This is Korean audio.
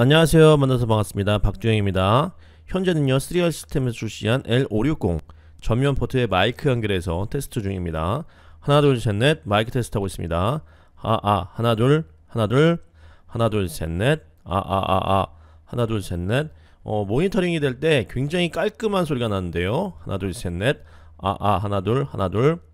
안녕하세요. 만나서 반갑습니다. 박주영입니다. 현재는요 3R 시스템에서 출시한 L560 전면 포트에 마이크 연결해서 테스트 중입니다. 하나 둘 셋넷 마이크 테스트하고 있습니다. 아아 아, 하나 둘 하나 둘 하나 둘 셋 넷아아아아 아, 아, 아, 하나 둘 셋넷 어, 모니터링이 될 때 굉장히 깔끔한 소리가 나는데요. 하나 둘 셋넷아아 하나 둘 하나 둘